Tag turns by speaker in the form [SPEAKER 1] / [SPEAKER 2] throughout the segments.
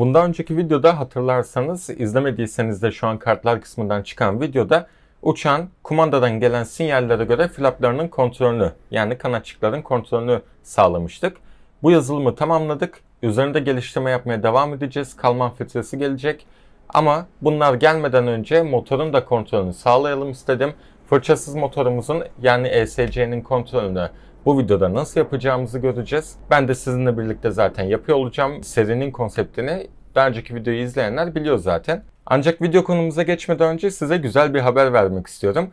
[SPEAKER 1] Bundan önceki videoda hatırlarsanız izlemediyseniz de şu an kartlar kısmından çıkan videoda uçan kumandadan gelen sinyallere göre flaplarının kontrolünü yani kanatçıkların kontrolünü sağlamıştık. Bu yazılımı tamamladık. Üzerinde geliştirme yapmaya devam edeceğiz. Kalman filtresi gelecek. Ama bunlar gelmeden önce motorun da kontrolünü sağlayalım istedim. Fırçasız motorumuzun yani ESC'nin kontrolünü bu videoda nasıl yapacağımızı göreceğiz. Ben de sizinle birlikte zaten yapıyor olacağım. Serinin konseptini daha önceki videoyu izleyenler biliyor zaten. Ancak video konumuza geçmeden önce size güzel bir haber vermek istiyorum.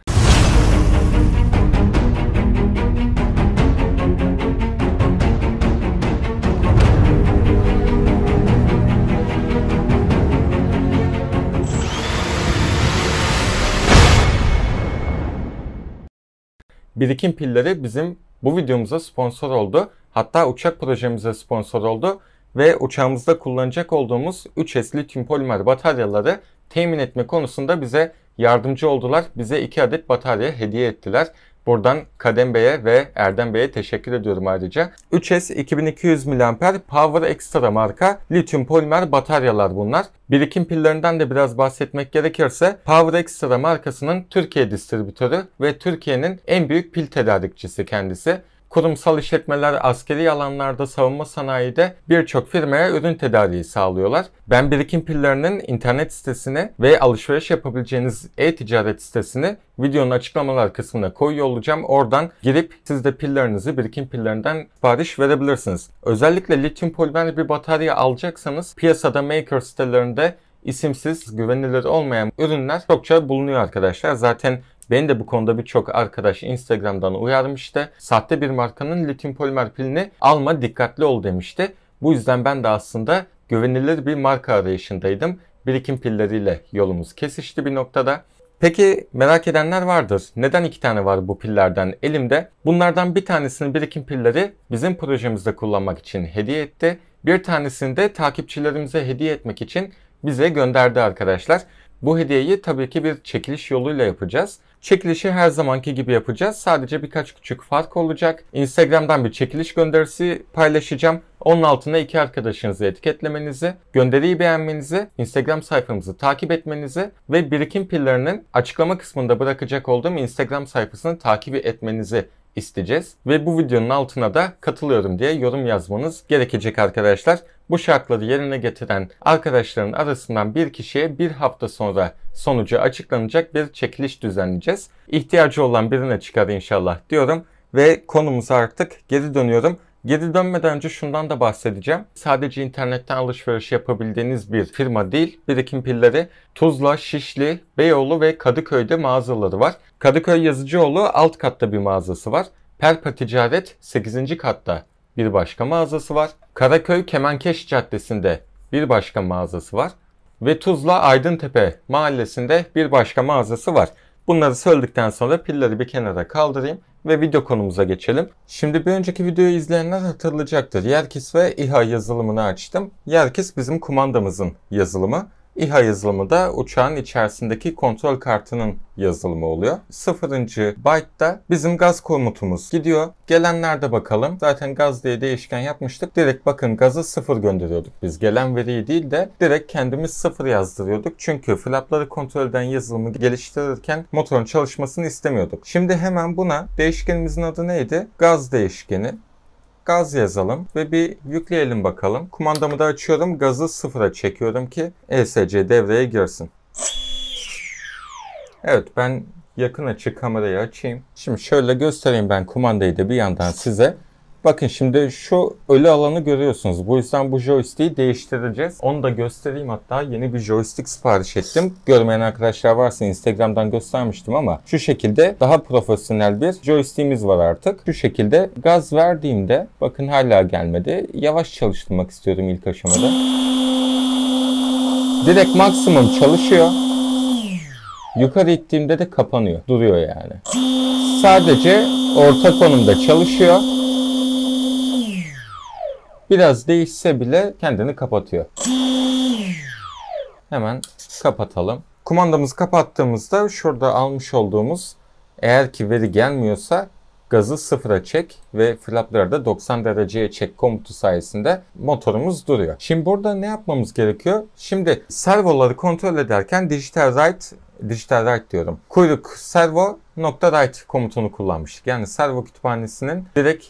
[SPEAKER 1] Birikim pilleri bizim bu videomuza sponsor oldu. Hatta uçak projemize sponsor oldu ve uçağımızda kullanacak olduğumuz 3S'li tüm polimer bataryaları temin etme konusunda bize yardımcı oldular. Bize 2 adet batarya hediye ettiler. Buradan Kadem Bey'e ve Erdem Bey'e teşekkür ediyorum ayrıca. 3S 2200 mAh Power Extra marka lityum polimer bataryalar bunlar. Birikim pillerinden de biraz bahsetmek gerekirse Power Extra markasının Türkiye distribütörü ve Türkiye'nin en büyük pil tedarikçisi kendisi. Kurumsal işletmeler askeri alanlarda savunma sanayide birçok firmaya ürün tedariği sağlıyorlar. Ben birikim pillerinin internet sitesini ve alışveriş yapabileceğiniz e-ticaret sitesini videonun açıklamalar kısmına koyuyor olacağım. Oradan girip siz de pillerinizi birikim pillerinden sipariş verebilirsiniz. Özellikle lityum polimer bir batarya alacaksanız piyasada maker sitelerinde isimsiz, güvenilir olmayan ürünler çokça bulunuyor arkadaşlar. Zaten ben de bu konuda birçok arkadaş Instagram'dan uyarmıştı. Sahte bir markanın litin polimer pilini alma dikkatli ol demişti. Bu yüzden ben de aslında güvenilir bir marka arayışındaydım. Birikim pilleriyle yolumuz kesişti bir noktada. Peki merak edenler vardır. Neden iki tane var bu pillerden elimde? Bunlardan bir tanesini birikim pilleri bizim projemizde kullanmak için hediye etti. Bir tanesini de takipçilerimize hediye etmek için bize gönderdi arkadaşlar. Bu hediyeyi tabii ki bir çekiliş yoluyla yapacağız. Çekilişi her zamanki gibi yapacağız. Sadece birkaç küçük fark olacak. Instagram'dan bir çekiliş gönderisi paylaşacağım. Onun altına iki arkadaşınızı etiketlemenizi, gönderiyi beğenmenizi, Instagram sayfamızı takip etmenizi ve birikim pillerinin açıklama kısmında bırakacak olduğum Instagram sayfasını takip etmenizi isteyeceğiz. Ve bu videonun altına da katılıyorum diye yorum yazmanız gerekecek arkadaşlar. Bu şartları yerine getiren arkadaşların arasından bir kişiye bir hafta sonra sonucu açıklanacak bir çekiliş düzenleyeceğiz. İhtiyacı olan birine çıkar inşallah diyorum ve konumuza artık geri dönüyorum. Geri dönmeden önce şundan da bahsedeceğim. Sadece internetten alışveriş yapabildiğiniz bir firma değil. Birikim pilleri Tuzla, Şişli, Beyoğlu ve Kadıköy'de mağazaları var. Kadıköy Yazıcıoğlu alt katta bir mağazası var. Perpa Ticaret 8. katta bir başka mağazası var. Karaköy Kemenkeş Caddesi'nde bir başka mağazası var. Ve Tuzla Aydıntepe mahallesinde bir başka mağazası var. Bunları söyledikten sonra pilleri bir kenara kaldırayım ve video konumuza geçelim. Şimdi bir önceki videoyu izleyenler hatırlayacaktır. Yerkes ve İHA yazılımını açtım. Yerkes bizim kumandamızın yazılımı. İHA yazılımı da uçağın içerisindeki kontrol kartının yazılımı oluyor. Sıfırıncı byte'da bizim gaz komutumuz gidiyor. Gelenlerde bakalım. Zaten gaz diye değişken yapmıştık. Direkt bakın gazı sıfır gönderiyorduk biz. Gelen veriyi değil de direkt kendimiz sıfır yazdırıyorduk. Çünkü flapları kontrol eden yazılımı geliştirirken motorun çalışmasını istemiyorduk. Şimdi hemen buna değişkenimizin adı neydi? Gaz değişkeni gaz yazalım ve bir yükleyelim bakalım. Kumandamı da açıyorum. Gazı sıfıra çekiyorum ki ESC devreye girsin. Evet ben yakın açı kamerayı açayım. Şimdi şöyle göstereyim ben kumandayı da bir yandan size. Bakın şimdi şu ölü alanı görüyorsunuz. Bu yüzden bu joystick'i değiştireceğiz. Onu da göstereyim hatta yeni bir joystick sipariş ettim. Görmeyen arkadaşlar varsa Instagram'dan göstermiştim ama şu şekilde daha profesyonel bir joystick'imiz var artık. Şu şekilde gaz verdiğimde bakın hala gelmedi. Yavaş çalıştırmak istiyorum ilk aşamada. Direkt maksimum çalışıyor. Yukarı ittiğimde de kapanıyor. Duruyor yani. Sadece orta konumda çalışıyor. Biraz değişse bile kendini kapatıyor. Hemen kapatalım. Kumandamızı kapattığımızda şurada almış olduğumuz eğer ki veri gelmiyorsa gazı sıfıra çek ve flapları da 90 dereceye çek komutu sayesinde motorumuz duruyor. Şimdi burada ne yapmamız gerekiyor? Şimdi servoları kontrol ederken digital right digital right diyorum. Kuyruk servo nokta right komutunu kullanmıştık. Yani servo kütüphanesinin direkt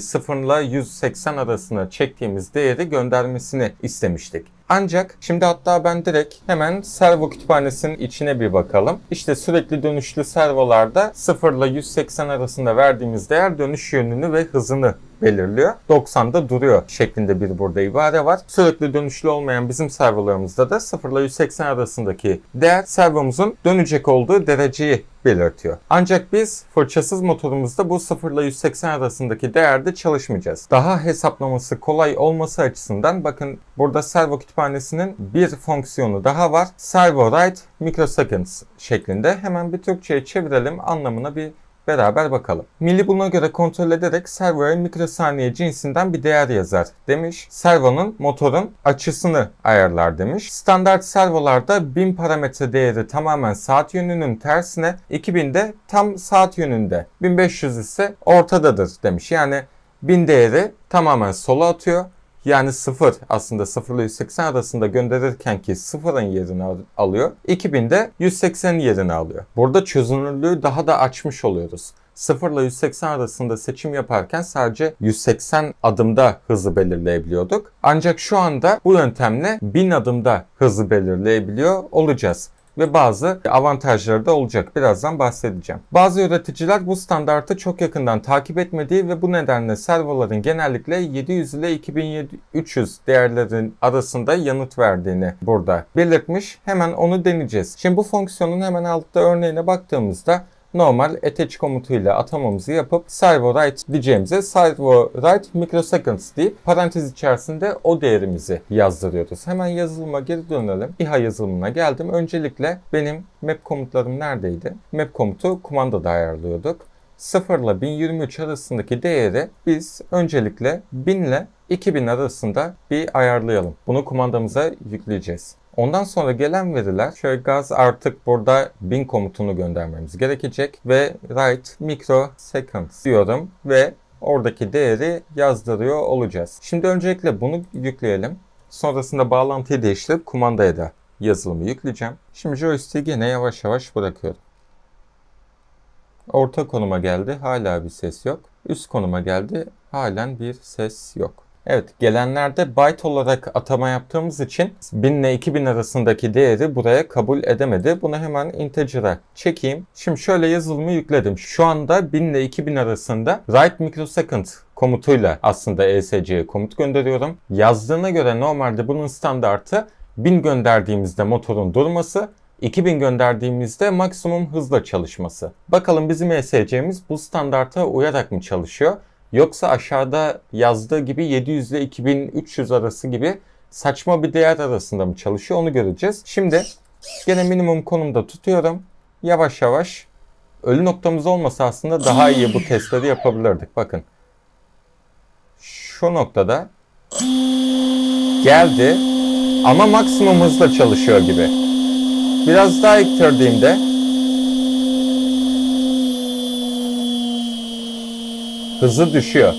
[SPEAKER 1] 0 ile 180 arasına çektiğimiz değeri göndermesini istemiştik. Ancak şimdi hatta ben direkt hemen servo kütüphanesinin içine bir bakalım. İşte sürekli dönüşlü servolarda 0 ile 180 arasında verdiğimiz değer dönüş yönünü ve hızını belirliyor. 90'da duruyor şeklinde bir burada ibare var. Sürekli dönüşlü olmayan bizim servolarımızda da 0 ile 180 arasındaki değer servomuzun dönecek olduğu dereceyi belirtiyor. Ancak biz fırçasız motorumuzda bu 0 ile 180 arasındaki değerde çalışmayacağız. Daha hesaplaması kolay olması açısından bakın burada servo kütüphanesinin bir fonksiyonu daha var. Servo write microseconds şeklinde. Hemen bir Türkçe'ye çevirelim anlamına bir Beraber bakalım. Milli buna göre kontrol ederek servoya mikrosaniye cinsinden bir değer yazar demiş. Servonun motorun açısını ayarlar demiş. Standart servolarda 1000 parametre değeri tamamen saat yönünün tersine 2000 de tam saat yönünde 1500 ise ortadadır demiş. Yani 1000 değeri tamamen sola atıyor. Yani 0 aslında 0 ile 180 arasında gönderirken ki 0'ın yerini alıyor. 2000 de 180'in yerini alıyor. Burada çözünürlüğü daha da açmış oluyoruz. 0 ile 180 arasında seçim yaparken sadece 180 adımda hızı belirleyebiliyorduk. Ancak şu anda bu yöntemle 1000 adımda hızı belirleyebiliyor olacağız ve bazı avantajları da olacak. Birazdan bahsedeceğim. Bazı üreticiler bu standartı çok yakından takip etmediği ve bu nedenle servoların genellikle 700 ile 2300 değerlerin arasında yanıt verdiğini burada belirtmiş. Hemen onu deneyeceğiz. Şimdi bu fonksiyonun hemen altta örneğine baktığımızda normal attach komutuyla atamamızı yapıp servo write diyeceğimize servo write microseconds deyip parantez içerisinde o değerimizi yazdırıyoruz. Hemen yazılıma geri dönelim. İHA yazılımına geldim. Öncelikle benim map komutlarım neredeydi? Map komutu kumandada ayarlıyorduk. 0 ile 1023 arasındaki değeri biz öncelikle 1000 ile 2000 arasında bir ayarlayalım. Bunu kumandamıza yükleyeceğiz. Ondan sonra gelen veriler şöyle gaz artık burada bin komutunu göndermemiz gerekecek ve write microseconds diyorum ve oradaki değeri yazdırıyor olacağız. Şimdi öncelikle bunu yükleyelim. Sonrasında bağlantıyı değiştirip kumandaya da yazılımı yükleyeceğim. Şimdi joystick'i yine yavaş yavaş bırakıyorum. Orta konuma geldi. Hala bir ses yok. Üst konuma geldi. Halen bir ses yok. Evet gelenlerde byte olarak atama yaptığımız için 1000 ile 2000 arasındaki değeri buraya kabul edemedi. Bunu hemen integer'a çekeyim. Şimdi şöyle yazılımı yükledim. Şu anda 1000 ile 2000 arasında write microsecond komutuyla aslında ESC'ye komut gönderiyorum. Yazdığına göre normalde bunun standartı 1000 gönderdiğimizde motorun durması, 2000 gönderdiğimizde maksimum hızla çalışması. Bakalım bizim ESC'miz bu standarta uyarak mı çalışıyor? Yoksa aşağıda yazdığı gibi 700 ile 2300 arası gibi saçma bir değer arasında mı çalışıyor onu göreceğiz. Şimdi gene minimum konumda tutuyorum. Yavaş yavaş ölü noktamız olmasa aslında daha iyi bu testleri yapabilirdik. Bakın şu noktada geldi ama maksimum hızla çalışıyor gibi. Biraz daha iktirdiğimde hızı düşüyor.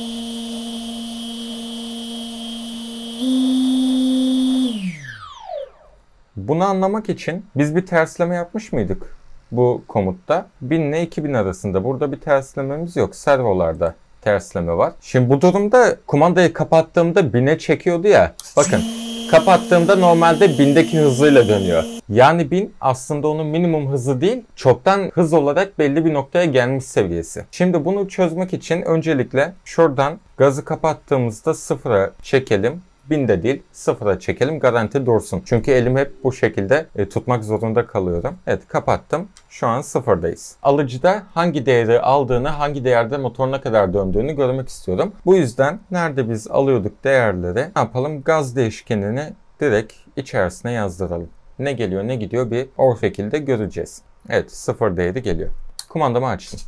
[SPEAKER 1] Bunu anlamak için biz bir tersleme yapmış mıydık bu komutta? 1000 ile 2000 arasında. Burada bir terslememiz yok. Servolarda tersleme var. Şimdi bu durumda kumandayı kapattığımda 1000'e çekiyordu ya. Bakın Kapattığımda normalde bindeki hızıyla dönüyor. Yani bin aslında onun minimum hızı değil, çoktan hız olarak belli bir noktaya gelmiş seviyesi. Şimdi bunu çözmek için öncelikle şuradan gazı kapattığımızda sıfıra çekelim. 1000 de değil sıfıra çekelim garanti dursun. Çünkü elim hep bu şekilde e, tutmak zorunda kalıyorum. Evet kapattım. Şu an sıfırdayız. Alıcıda hangi değeri aldığını, hangi değerde motoruna kadar döndüğünü görmek istiyorum. Bu yüzden nerede biz alıyorduk değerleri ne yapalım? Gaz değişkenini direkt içerisine yazdıralım. Ne geliyor ne gidiyor bir or şekilde göreceğiz. Evet sıfır değeri geliyor. Kumandamı açtım.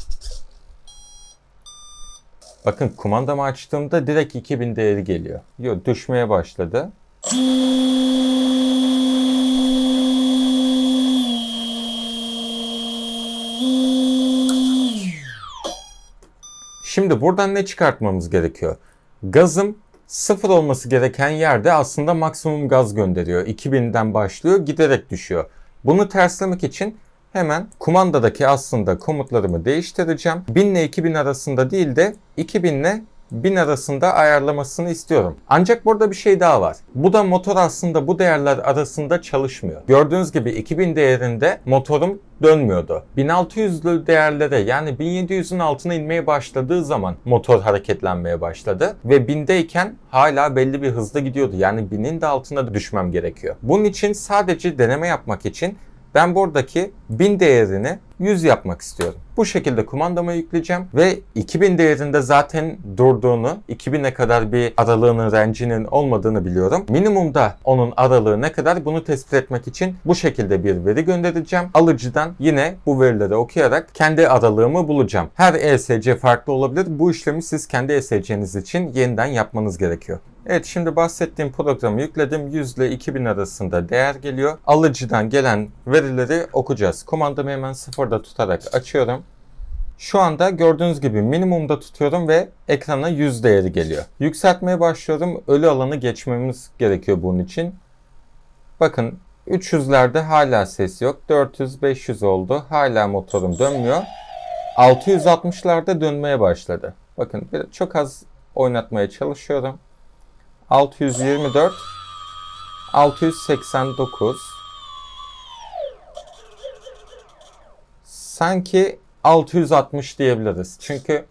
[SPEAKER 1] Bakın kumandamı açtığımda direkt 2000 değeri geliyor. Yo, düşmeye başladı. Şimdi buradan ne çıkartmamız gerekiyor? Gazım sıfır olması gereken yerde aslında maksimum gaz gönderiyor. 2000'den başlıyor giderek düşüyor. Bunu terslemek için hemen kumandadaki aslında komutlarımı değiştireceğim. 1000 ile 2000 arasında değil de 2000 ile 1000 arasında ayarlamasını istiyorum. Ancak burada bir şey daha var. Bu da motor aslında bu değerler arasında çalışmıyor. Gördüğünüz gibi 2000 değerinde motorum dönmüyordu. 1600'lü değerlere yani 1700'ün altına inmeye başladığı zaman motor hareketlenmeye başladı ve 1000'deyken hala belli bir hızda gidiyordu. Yani 1000'in de altına düşmem gerekiyor. Bunun için sadece deneme yapmak için ben buradaki 1000 değerini 100 yapmak istiyorum. Bu şekilde kumandama yükleyeceğim ve 2000 değerinde zaten durduğunu, 2000'e kadar bir aralığının, rencinin olmadığını biliyorum. Minimumda onun aralığı ne kadar bunu tespit etmek için bu şekilde bir veri göndereceğim. Alıcıdan yine bu verileri okuyarak kendi aralığımı bulacağım. Her ESC farklı olabilir. Bu işlemi siz kendi ESC'niz için yeniden yapmanız gerekiyor. Evet şimdi bahsettiğim programı yükledim. 100 ile 2000 arasında değer geliyor. Alıcıdan gelen verileri okuyacağız. Kumandamı hemen sıfırda tutarak açıyorum. Şu anda gördüğünüz gibi minimumda tutuyorum ve ekrana 100 değeri geliyor. Yükseltmeye başlıyorum. Ölü alanı geçmemiz gerekiyor bunun için. Bakın 300'lerde hala ses yok. 400-500 oldu. Hala motorum dönmüyor. 660'larda dönmeye başladı. Bakın çok az oynatmaya çalışıyorum. 624 689 sanki 660 diyebiliriz. Çünkü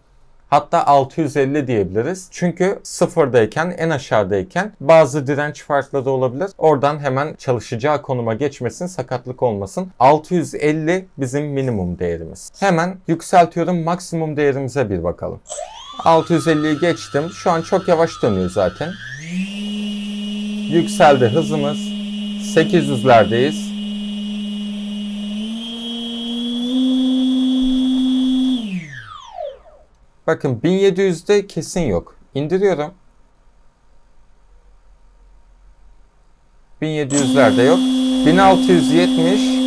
[SPEAKER 1] hatta 650 diyebiliriz. Çünkü sıfırdayken en aşağıdayken bazı direnç farkları olabilir. Oradan hemen çalışacağı konuma geçmesin, sakatlık olmasın. 650 bizim minimum değerimiz. Hemen yükseltiyorum maksimum değerimize bir bakalım. 650'yi geçtim. Şu an çok yavaş dönüyor zaten yükseldi hızımız. 800'lerdeyiz. Bakın 1700'de kesin yok. İndiriyorum. 1700'lerde yok. 1670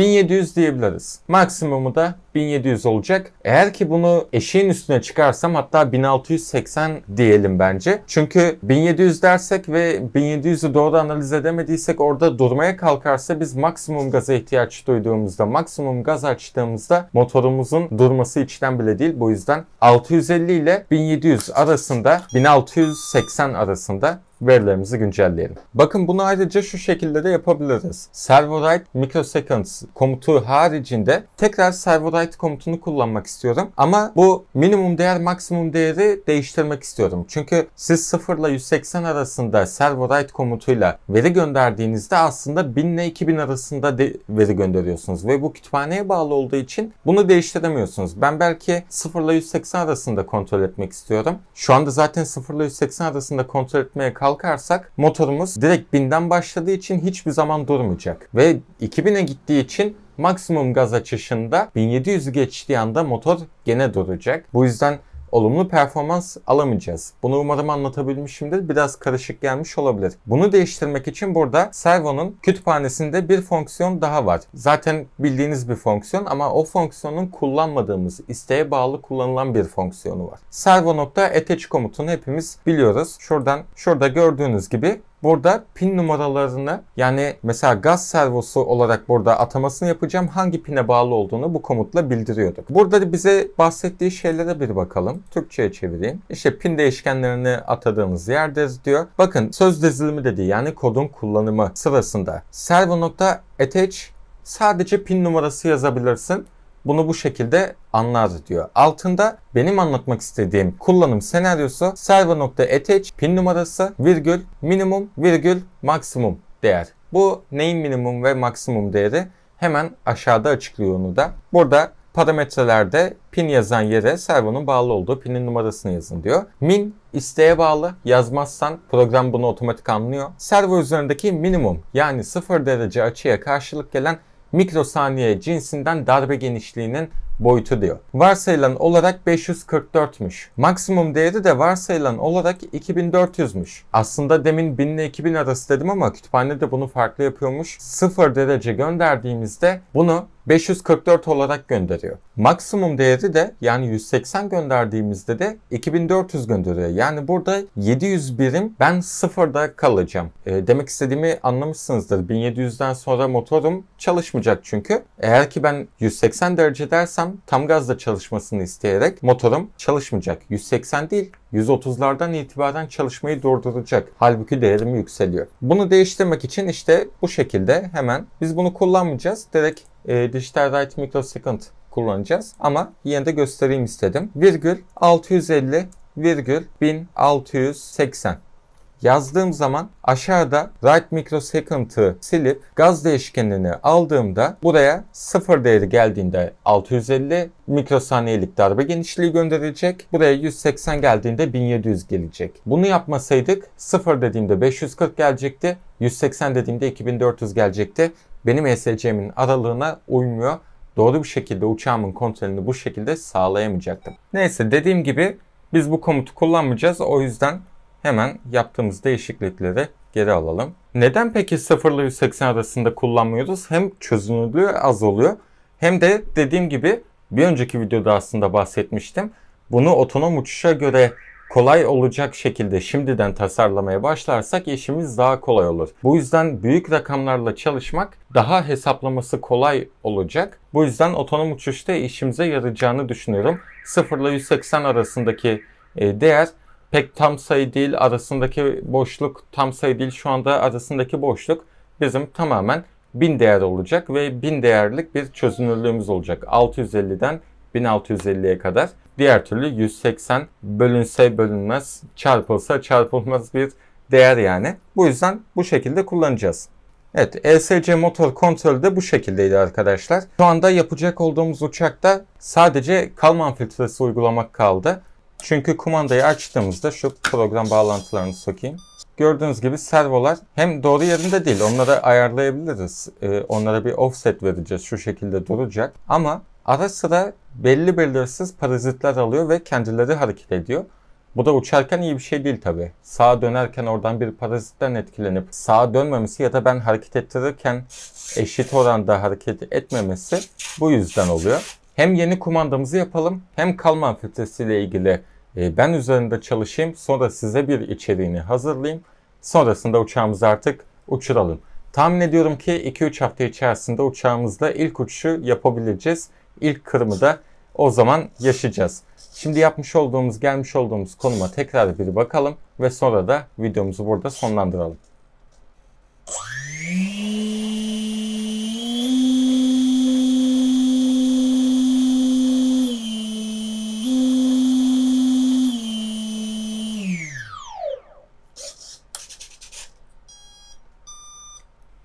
[SPEAKER 1] 1700 diyebiliriz. Maksimumu da 1700 olacak. Eğer ki bunu eşeğin üstüne çıkarsam hatta 1680 diyelim bence. Çünkü 1700 dersek ve 1700'ü doğru analiz edemediysek orada durmaya kalkarsa biz maksimum gaza ihtiyaç duyduğumuzda, maksimum gaz açtığımızda motorumuzun durması içten bile değil. Bu yüzden 650 ile 1700 arasında, 1680 arasında verilerimizi güncelleyelim. Bakın bunu ayrıca şu şekilde de yapabiliriz. Servo-write microseconds komutu haricinde tekrar servo-write komutunu kullanmak istiyorum. Ama bu minimum değer maksimum değeri değiştirmek istiyorum. Çünkü siz 0 ile 180 arasında servo-write komutuyla veri gönderdiğinizde aslında 1000 ile 2000 arasında veri gönderiyorsunuz. Ve bu kütüphaneye bağlı olduğu için bunu değiştiremiyorsunuz. Ben belki 0 ile 180 arasında kontrol etmek istiyorum. Şu anda zaten 0 ile 180 arasında kontrol etmeye kalk kalkarsak motorumuz direkt 1000'den başladığı için hiçbir zaman durmayacak. Ve 2000'e gittiği için maksimum gaz açışında 1700 geçtiği anda motor gene duracak. Bu yüzden olumlu performans alamayacağız. Bunu umarım anlatabilmişimdir. Biraz karışık gelmiş olabilir. Bunu değiştirmek için burada servonun kütüphanesinde bir fonksiyon daha var. Zaten bildiğiniz bir fonksiyon ama o fonksiyonun kullanmadığımız, isteğe bağlı kullanılan bir fonksiyonu var. Servo.attach komutunu hepimiz biliyoruz. Şuradan şurada gördüğünüz gibi Burada pin numaralarını yani mesela gaz servosu olarak burada atamasını yapacağım hangi pine bağlı olduğunu bu komutla bildiriyorduk. Burada bize bahsettiği şeylere bir bakalım. Türkçe'ye çevireyim. İşte pin değişkenlerini atadığımız yerdir diyor. Bakın söz dizilimi dedi yani kodun kullanımı sırasında servo.attach sadece pin numarası yazabilirsin bunu bu şekilde anlar diyor. Altında benim anlatmak istediğim kullanım senaryosu server.attach pin numarası virgül minimum virgül maksimum değer. Bu neyin minimum ve maksimum değeri hemen aşağıda açıklıyor onu da. Burada parametrelerde pin yazan yere servonun bağlı olduğu pinin numarasını yazın diyor. Min isteğe bağlı yazmazsan program bunu otomatik anlıyor. Servo üzerindeki minimum yani 0 derece açıya karşılık gelen mikrosaniye cinsinden darbe genişliğinin boyutu diyor. Varsayılan olarak 544'müş. Maksimum değeri de varsayılan olarak 2400'müş. Aslında demin 1000 ile 2000 arası dedim ama kütüphanede bunu farklı yapıyormuş. 0 derece gönderdiğimizde bunu 544 olarak gönderiyor. Maksimum değeri de yani 180 gönderdiğimizde de 2400 gönderiyor. Yani burada 700 birim ben sıfırda kalacağım. E, demek istediğimi anlamışsınızdır. 1700'den sonra motorum çalışmayacak çünkü. Eğer ki ben 180 derece dersem tam gazla çalışmasını isteyerek motorum çalışmayacak. 180 değil 130'lardan itibaren çalışmayı durduracak. Halbuki değerim yükseliyor. Bunu değiştirmek için işte bu şekilde hemen biz bunu kullanmayacağız. Direkt e, dijital write millisecond kullanacağız. Ama yine de göstereyim istedim. Virgül 650 virgül 1680 yazdığım zaman aşağıda right microsecond'ı silip gaz değişkenini aldığımda buraya sıfır değeri geldiğinde 650 mikrosaniyelik darbe genişliği gönderilecek. Buraya 180 geldiğinde 1700 gelecek. Bunu yapmasaydık sıfır dediğimde 540 gelecekti. 180 dediğimde 2400 gelecekti benim ESC'min aralığına uymuyor. Doğru bir şekilde uçağımın kontrolünü bu şekilde sağlayamayacaktım. Neyse dediğim gibi biz bu komutu kullanmayacağız. O yüzden hemen yaptığımız değişiklikleri geri alalım. Neden peki 0 ile 180 arasında kullanmıyoruz? Hem çözünürlüğü az oluyor hem de dediğim gibi bir önceki videoda aslında bahsetmiştim. Bunu otonom uçuşa göre kolay olacak şekilde şimdiden tasarlamaya başlarsak işimiz daha kolay olur. Bu yüzden büyük rakamlarla çalışmak daha hesaplaması kolay olacak. Bu yüzden otonom uçuşta işimize yarayacağını düşünüyorum. 0 ile 180 arasındaki e, değer pek tam sayı değil. Arasındaki boşluk tam sayı değil. Şu anda arasındaki boşluk bizim tamamen 1000 değer olacak ve 1000 değerlik bir çözünürlüğümüz olacak. 650'den 1650'ye kadar. Diğer türlü 180 bölünse bölünmez, çarpılsa çarpılmaz bir değer yani. Bu yüzden bu şekilde kullanacağız. Evet ESC motor kontrolü de bu şekildeydi arkadaşlar. Şu anda yapacak olduğumuz uçakta sadece Kalman filtresi uygulamak kaldı. Çünkü kumandayı açtığımızda şu program bağlantılarını sokayım. Gördüğünüz gibi servolar hem doğru yerinde değil. Onları ayarlayabiliriz. Ee, onlara bir offset vereceğiz. Şu şekilde duracak. Ama Ara sıra belli belirsiz parazitler alıyor ve kendileri hareket ediyor. Bu da uçarken iyi bir şey değil tabi. Sağa dönerken oradan bir parazitten etkilenip sağa dönmemesi ya da ben hareket ettirirken eşit oranda hareket etmemesi bu yüzden oluyor. Hem yeni kumandamızı yapalım hem Kalman filtresiyle ilgili e, ben üzerinde çalışayım sonra size bir içeriğini hazırlayayım. Sonrasında uçağımızı artık uçuralım. Tahmin ediyorum ki 2-3 hafta içerisinde uçağımızla ilk uçuşu yapabileceğiz ilk kırımı da o zaman yaşayacağız. Şimdi yapmış olduğumuz, gelmiş olduğumuz konuma tekrar bir bakalım ve sonra da videomuzu burada sonlandıralım.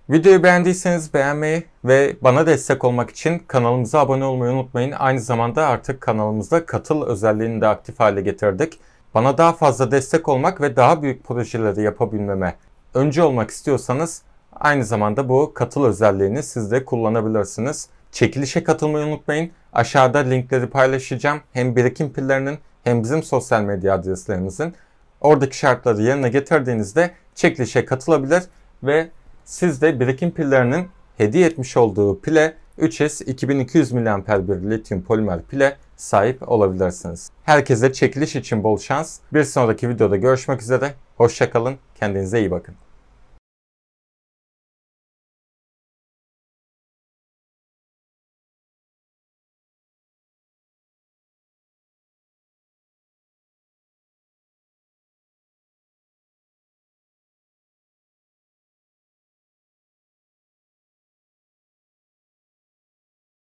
[SPEAKER 1] Videoyu beğendiyseniz beğenmeyi ve bana destek olmak için kanalımıza abone olmayı unutmayın. Aynı zamanda artık kanalımızda katıl özelliğini de aktif hale getirdik. Bana daha fazla destek olmak ve daha büyük projeleri yapabilmeme önce olmak istiyorsanız aynı zamanda bu katıl özelliğini siz de kullanabilirsiniz. Çekilişe katılmayı unutmayın. Aşağıda linkleri paylaşacağım. Hem birikim pillerinin hem bizim sosyal medya adreslerimizin. Oradaki şartları yerine getirdiğinizde çekilişe katılabilir ve siz de birikim pillerinin hediye etmiş olduğu pile 3S 2200 mAh bir lityum polimer pile sahip olabilirsiniz. Herkese çekiliş için bol şans. Bir sonraki videoda görüşmek üzere. Hoşçakalın. Kendinize iyi bakın.